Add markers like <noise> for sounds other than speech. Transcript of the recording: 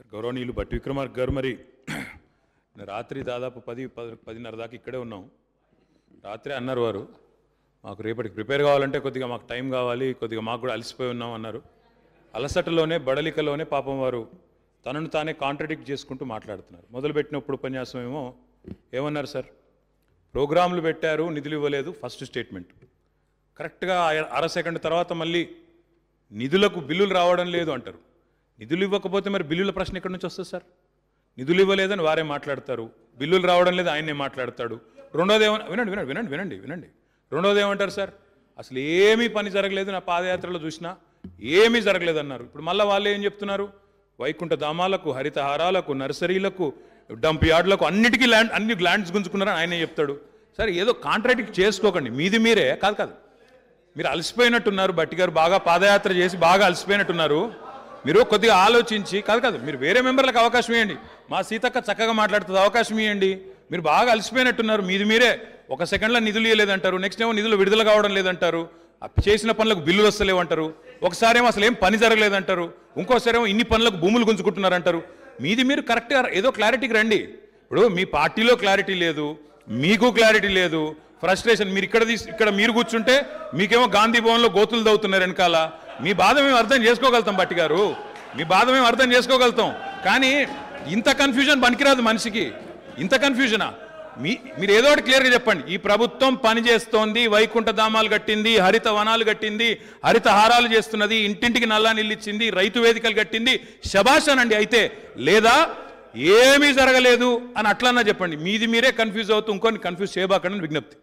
sir గౌరవనీయులు బట్టి విక్రమార్ గారు మరి <clears throat> రాత్రి దాదాపు పది పదిన్నర దాకా ఇక్కడే ఉన్నాం రాత్రే అన్నారు వారు మాకు రేపటికి ప్రిపేర్ కావాలంటే కొద్దిగా మాకు టైం కావాలి కొద్దిగా మాకు కూడా అలసిపోయి ఉన్నాం అన్నారు అలసటలోనే బడలికలోనే పాపం వారు తనను తానే కాంట్రడిక్ట్ చేసుకుంటూ మాట్లాడుతున్నారు మొదలుపెట్టినప్పుడు ఉపన్యాసం ఏమో ఏమన్నారు సార్ ప్రోగ్రాంలు పెట్టారు నిధులు ఇవ్వలేదు ఫస్ట్ స్టేట్మెంట్ కరెక్ట్గా అర సెకండ్ తర్వాత మళ్ళీ నిధులకు బిల్లులు రావడం లేదు అంటారు నిధులు ఇవ్వకపోతే మరి బిల్లుల ప్రశ్న ఎక్కడి నుంచి వస్తుంది సార్ నిధులు ఇవ్వలేదని వారే మాట్లాడతారు బిల్లులు రావడం లేదు ఆయనే మాట్లాడతాడు రెండోది ఏమన్నా వినండి వినండి వినండి వినండి వినండి రెండోది ఏమంటారు సార్ అసలు ఏమీ పని జరగలేదు నా పాదయాత్రలో చూసినా ఏమీ జరగలేదన్నారు ఇప్పుడు మళ్ళీ వాళ్ళు ఏం చెప్తున్నారు వైకుంఠ ధామాలకు హరితహారాలకు నర్సరీలకు డంప్ యార్డ్లకు అన్నిటికీ ల్యాండ్ అన్ని ల్యాండ్స్ గుంజుకున్నారని ఆయనే చెప్తాడు సరే ఏదో కాంట్రాక్ట్ చేసుకోకండి మీది మీరే కాదు కాదు మీరు అలసిపోయినట్టున్నారు బట్టి గారు బాగా పాదయాత్ర చేసి బాగా అలసిపోయినట్టున్నారు మీరు కొద్దిగా ఆలోచించి కాదు కాదు మీరు వేరే మెంబర్లకు అవకాశం ఇవ్వండి మా సీతక్క చక్కగా మాట్లాడుతుంది అవకాశం ఇవ్వండి మీరు బాగా అలసిపోయినట్టున్నారు మీది మీరే ఒక సెకండ్లో నిధులు ఇవ్వలేదంటారు నెక్స్ట్ ఏమో నిధులు విడుదల కావడం లేదంటారు చేసిన పనులకు బిల్లులు వస్తలేవంటారు ఒకసారి అసలు ఏం పని జరగలేదంటారు ఇంకోసారి ఏమో ఇన్ని పనులకు భూములు గుంజుకుంటున్నారంటారు మీది మీరు కరెక్ట్గా ఏదో క్లారిటీకి రండి ఇప్పుడు మీ పార్టీలో క్లారిటీ లేదు మీకు క్లారిటీ లేదు ఫ్రస్ట్రేషన్ మీరు ఇక్కడ తీసి ఇక్కడ మీరు కూర్చుంటే మీకేమో గాంధీ భవన్లో గోతులు తవ్వుతున్నారు వెనకాల మీ బాధ మేము అర్థం చేసుకోగలుగుతాం బట్టి గారు మీ బాధ మేము అర్థం చేసుకోగలుగుతాం కానీ ఇంత కన్ఫ్యూజన్ పనికిరాదు మనిషికి ఇంత కన్ఫ్యూజనా మీ మీరు ఏదో ఒకటి క్లియర్గా చెప్పండి ఈ ప్రభుత్వం పనిచేస్తోంది వైకుంఠ ధామాలు కట్టింది హరిత వనాలు కట్టింది హరితహారాలు చేస్తున్నది ఇంటింటికి నల్లా నిల్లిచ్చింది రైతు వేదికలు కట్టింది శభాషనండి అయితే లేదా ఏమీ జరగలేదు అని అట్లన్నా చెప్పండి మీది మీరే కన్ఫ్యూజ్ అవుతూ ఇంకొన్ని కన్ఫ్యూజ్ చేయబాకండి విజ్ఞప్తి